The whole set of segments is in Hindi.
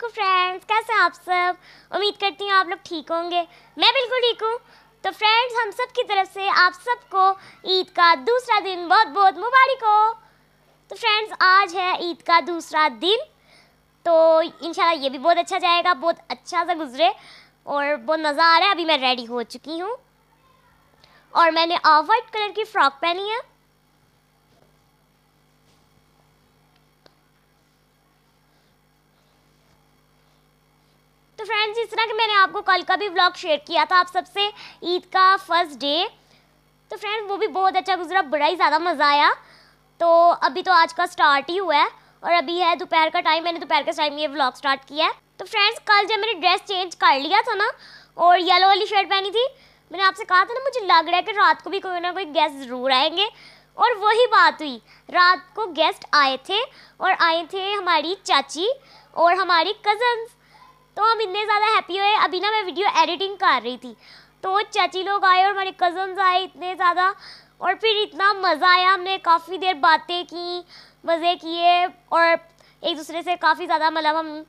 वालेकुम फ्रेंड्स कैसे आप सब उम्मीद करती हूँ आप लोग ठीक होंगे मैं बिल्कुल ठीक हूँ तो फ्रेंड्स हम सब की तरफ से आप सबको ईद का दूसरा दिन बहुत बहुत मुबारक हो तो फ्रेंड्स आज है ईद का दूसरा दिन तो इन ये भी बहुत अच्छा जाएगा बहुत अच्छा सा गुजरे और बहुत मज़ा आ रहा है अभी मैं रेडी हो चुकी हूँ और मैंने ऑफ वाइट कलर की फ़्रॉक पहनी है तो फ्रेंड्स जिस तरह कि मैंने आपको कल का भी ब्लॉग शेयर किया था आप सबसे ईद का फर्स्ट डे तो फ्रेंड्स वो भी बहुत अच्छा गुजरा बड़ा ही ज़्यादा मज़ा आया तो अभी तो आज का स्टार्ट ही हुआ है और अभी है दोपहर का टाइम मैंने दोपहर के टाइम ये ब्लॉग स्टार्ट किया है तो फ्रेंड्स कल जब मैंने ड्रेस चेंज कर लिया था ना और येलो वाली शर्ट पहनी थी मैंने आपसे कहा था ना मुझे लग रहा है कि रात को भी कोई ना कोई गेस्ट ज़रूर आएंगे और वही बात हुई रात को गेस्ट आए थे और आए थे हमारी चाची और हमारी कज़न्स तो हम इतने ज़्यादा हैप्पी हुए अभी ना मैं वीडियो एडिटिंग कर रही थी तो चाची लोग आए और हमारे कज़न्स आए इतने ज़्यादा और फिर इतना मज़ा आया हमने काफ़ी देर बातें की मज़े किए और एक दूसरे से काफ़ी ज़्यादा मतलब हम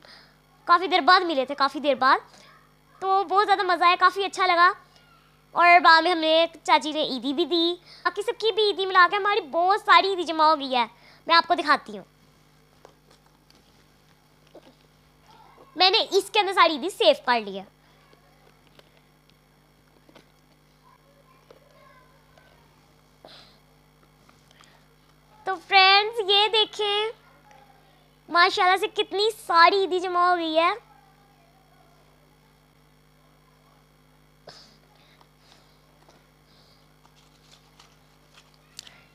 काफ़ी देर बाद मिले थे काफ़ी देर बाद तो बहुत ज़्यादा मज़ा आया काफ़ी अच्छा लगा और बाद में हमने चाची ने ईदी भी दी बाकी सबकी भी ईदी मिला के हमारी बहुत सारी ईदी जमा हो गई है मैं आपको दिखाती हूँ मैंने इसके अंदर सारी दी सेव कर लिया तो फ्रेंड्स ये देखें माशाल्लाह से कितनी सारी ईदी जमा हो गई है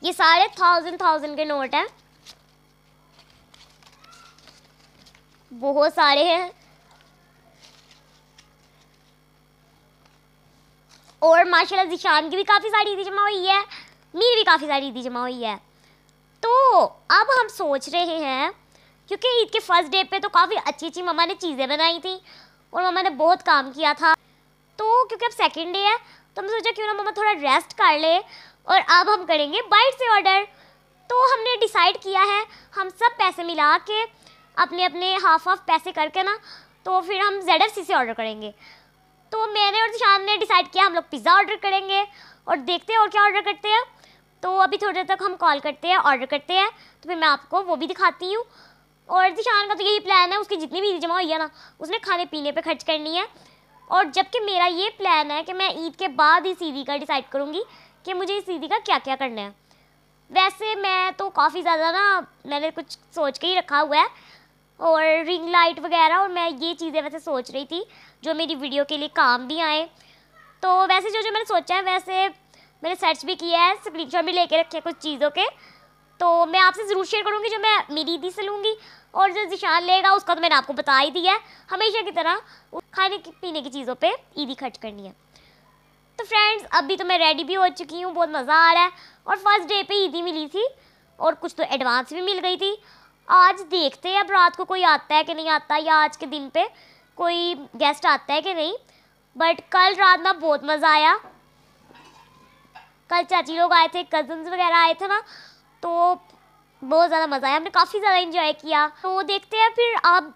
ये सारे थाउजेंड थाउजेंड के नोट हैं बहुत सारे हैं और माशाल्लाह जिशान की भी काफ़ी सारी ईदी जमा हुई है मीर भी काफ़ी सारी ईदी जमा हुई है तो अब हम सोच रहे हैं क्योंकि ईद के फर्स्ट डे पे तो काफ़ी अच्छी अच्छी मम्मा ने चीज़ें बनाई थी और मम्मा ने बहुत काम किया था तो क्योंकि अब सेकेंड डे है तो हमने सोचा क्यों ना मम्मा थोड़ा रेस्ट कर ले और अब हम करेंगे बाइट से ऑर्डर तो हमने डिसाइड किया है हम सब पैसे मिला के अपने अपने हाफ हाफ पैसे करके ना तो फिर हम जेड एफ सी से ऑर्डर करेंगे तो मैंने और शान ने डिसाइड किया हम लोग पिज़्ज़ा ऑर्डर करेंगे और देखते हैं और क्या ऑर्डर करते हैं तो अभी थोड़ी देर तक हम कॉल करते हैं ऑर्डर करते हैं तो फिर मैं आपको वो भी दिखाती हूँ और दिशान का तो यही प्लान है उसकी जितनी भी जमा हुई है ना उसने खाने पीने पर खर्च करनी है और जबकि मेरा ये प्लान है कि मैं ईद के बाद ही सीधी का डिसाइड करूँगी कि मुझे इस सीधी का क्या क्या करना है वैसे मैं तो काफ़ी ज़्यादा ना मैंने कुछ सोच के ही रखा हुआ है और रिंग लाइट वगैरह और मैं ये चीज़ें वैसे सोच रही थी जो मेरी वीडियो के लिए काम भी आए तो वैसे जो जो मैंने सोचा है वैसे मैंने सर्च भी किया है स्क्रीन भी लेके रखे कुछ चीज़ों के तो मैं आपसे ज़रूर शेयर करूँगी जो मैं मेरी दी से लूँगी और जो निशान लेगा उसका तो मैंने आपको बता ही दिया है हमेशा की तरह खाने की पीने की चीज़ों पे ईदी खर्च करनी है तो फ्रेंड्स अभी तो मैं रेडी भी हो चुकी हूँ बहुत मज़ा आ रहा है और फर्स्ट डे पे ईदी मिली थी और कुछ तो एडवांस भी मिल गई थी आज देखते हैं अब रात को कोई आता है कि नहीं आता या आज के दिन पे कोई गेस्ट आता है कि नहीं बट कल रात ना बहुत मज़ा आया कल चाची लोग आए थे कजन्स वगैरह आए थे ना तो बहुत ज़्यादा मज़ा आया हमने काफ़ी ज़्यादा इन्जॉय किया तो देखते हैं फिर अब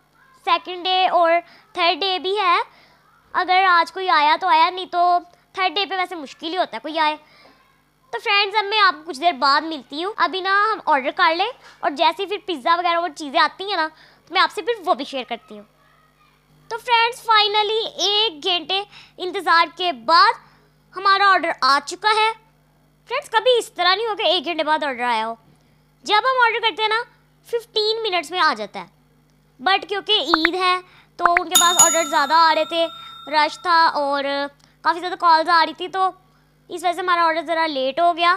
सेकेंड डे और थर्ड डे भी है अगर आज कोई आया तो आया नहीं तो थर्ड डे पे वैसे मुश्किल ही होता है कोई आए तो फ्रेंड्स अब मैं आपको कुछ देर बाद मिलती हूँ अभी ना हम ऑर्डर कर लें और जैसे फिर पिज़्ज़ा वगैरह वो चीज़ें आती हैं ना तो मैं आपसे फिर वो भी शेयर करती हूँ तो फ्रेंड्स फाइनली एक घंटे इंतज़ार के बाद हमारा ऑर्डर आ चुका है फ्रेंड्स कभी इस तरह नहीं होगा एक घंटे बाद ऑर्डर आया हो जब हम ऑर्डर करते हैं ना फिफ्टीन मिनट्स में आ जाता है बट क्योंकि ईद है तो उनके पास ऑर्डर ज़्यादा आ रहे थे रश था और काफ़ी ज़्यादा कॉल्स आ रही थी तो इस वजह से हमारा ऑर्डर ज़रा लेट हो गया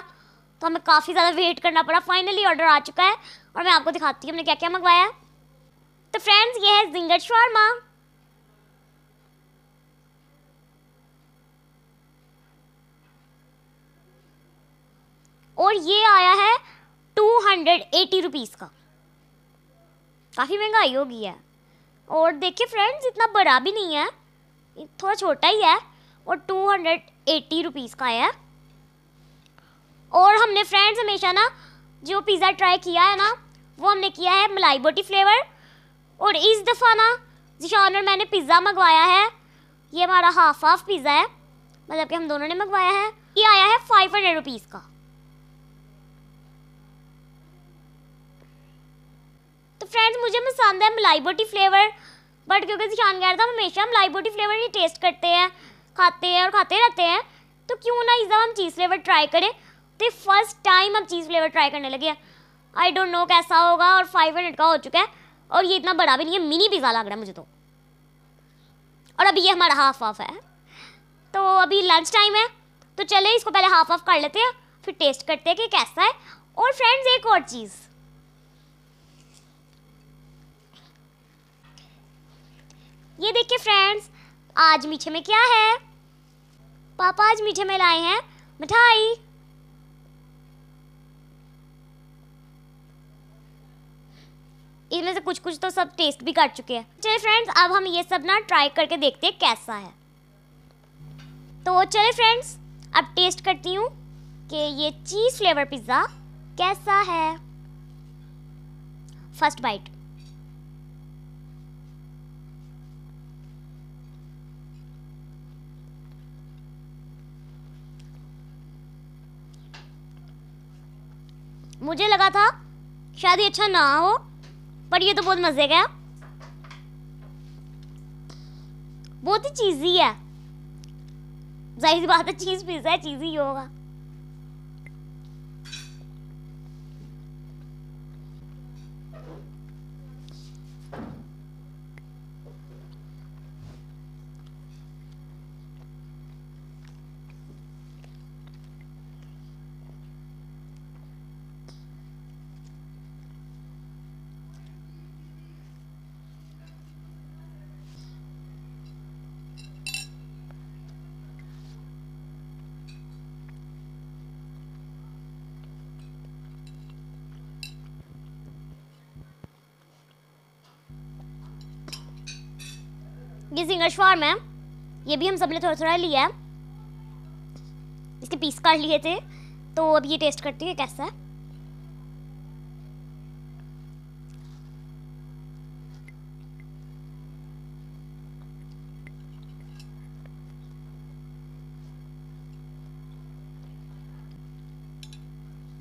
तो हमें काफ़ी ज़्यादा वेट करना पड़ा फाइनली ऑर्डर आ चुका है और मैं आपको दिखाती हूँ हमने क्या क्या मंगवाया तो फ्रेंड्स ये है जिंगर शॉर्मा और ये आया है टू हंड्रेड एटी रुपीज़ का काफ़ी महंगाई होगी है और देखिए फ्रेंड्स इतना बड़ा भी नहीं है थोड़ा छोटा ही है और टू हंड्रेड एट्टी रुपीज़ का है और हमने फ्रेंड्स हमेशा ना जो पिज़्ज़ा ट्राई किया है ना वो हमने किया है मलाई बोटी फ्लेवर और इस दफ़ा ना जिशान और मैंने पिज़्ज़ा मंगवाया है ये हमारा हाफ हाफ पिज़्ज़ा है मतलब कि हम दोनों ने मंगवाया है ये आया है फाइव हंड्रेड रुपीज़ का तो फ्रेंड्स मुझे पसंद है मलाई बोटी फ्लेवर बट क्योंकि जिशान कह रहा था हमेशा मलाई बोटी फ्लेवर ही टेस्ट करते हैं खाते हैं और खाते रहते हैं तो क्यों ना इस दफ़ा हम चीज़ फ्लेवर ट्राई करें तो फर्स्ट टाइम हम चीज़ फ्लेवर ट्राई करने लगे हैं आई डोंट नो कैसा होगा और फाइव हंड्रेड का हो चुका है और ये इतना बड़ा भी नहीं है मिनी पिज़्ज़ा लग रहा है मुझे तो और अभी ये हमारा हाफ ऑफ है तो अभी लंच टाइम है तो चले इसको पहले हाफ ऑफ कर लेते हैं फिर टेस्ट करते हैं कि कैसा है और फ्रेंड्स एक और चीज़ ये देखिए फ्रेंड्स आज मीठे में क्या है पापा आज मीठे में लाए हैं मिठाई इनमें से कुछ कुछ तो सब टेस्ट भी कर चुके हैं चलिए फ्रेंड्स अब हम ये सब ना ट्राई करके देखते हैं कैसा है तो चलिए फ्रेंड्स अब टेस्ट करती हूँ कि ये चीज़ फ्लेवर पिज़्ज़ा कैसा है फर्स्ट बाइट मुझे लगा था शायद ये अच्छा ना हो पर ये तो बहुत मज़े का बहुत ही चीज़ी है जाहिर बात है चीज़ पिज़्ज़ा चीज़ी होगा ये सिंगर्स फार्म है ये भी हम सब ने थोड़ा थोड़ा लिया है इसके पीस काट लिए थे तो अब ये टेस्ट करते हैं कैसा है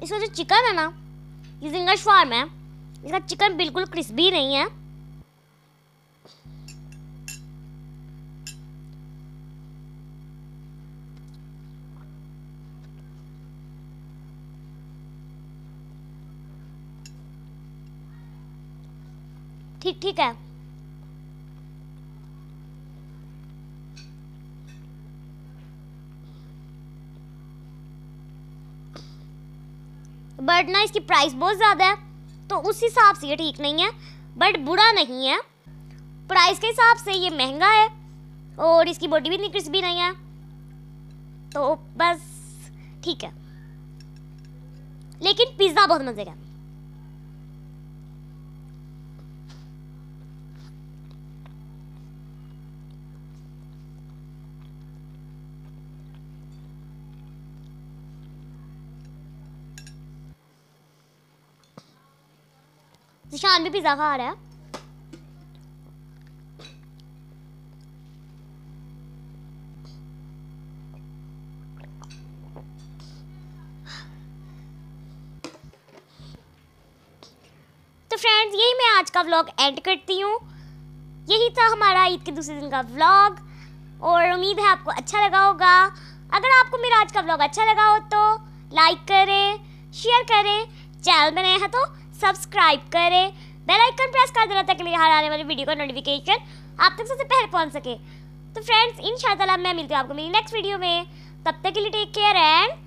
इसका जो चिकन है ना ये जिंगश फार्म है इसका चिकन बिल्कुल क्रिस्पी नहीं है ठीक ठीक है बट ना इसकी प्राइस बहुत ज़्यादा है तो उस हिसाब से ये ठीक नहीं है बट बुरा नहीं है प्राइस के हिसाब से ये महंगा है और इसकी बॉडी भी इतनी क्रिस्पी नहीं है तो बस ठीक है लेकिन पिज़्ज़ा बहुत मज़े का जिशान भी पिज़्ज़ा खा रहा है तो फ्रेंड्स यही मैं आज का व्लॉग एंड करती हूँ यही था हमारा ईद के दूसरे दिन का व्लॉग और उम्मीद है आपको अच्छा लगा होगा अगर आपको मेरा आज का व्लॉग अच्छा लगा हो तो लाइक करें शेयर करें चैनल में हैं तो सब्सक्राइब करें बेल आइकन प्रेस कर देना ताकि मेरे हर आने वाली वीडियो का नोटिफिकेशन आप तक सबसे पहले पहुंच सके तो फ्रेंड्स इन मैं मिलती हूँ आपको मेरी नेक्स्ट वीडियो में तब तक के लिए take care and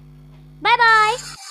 bye bye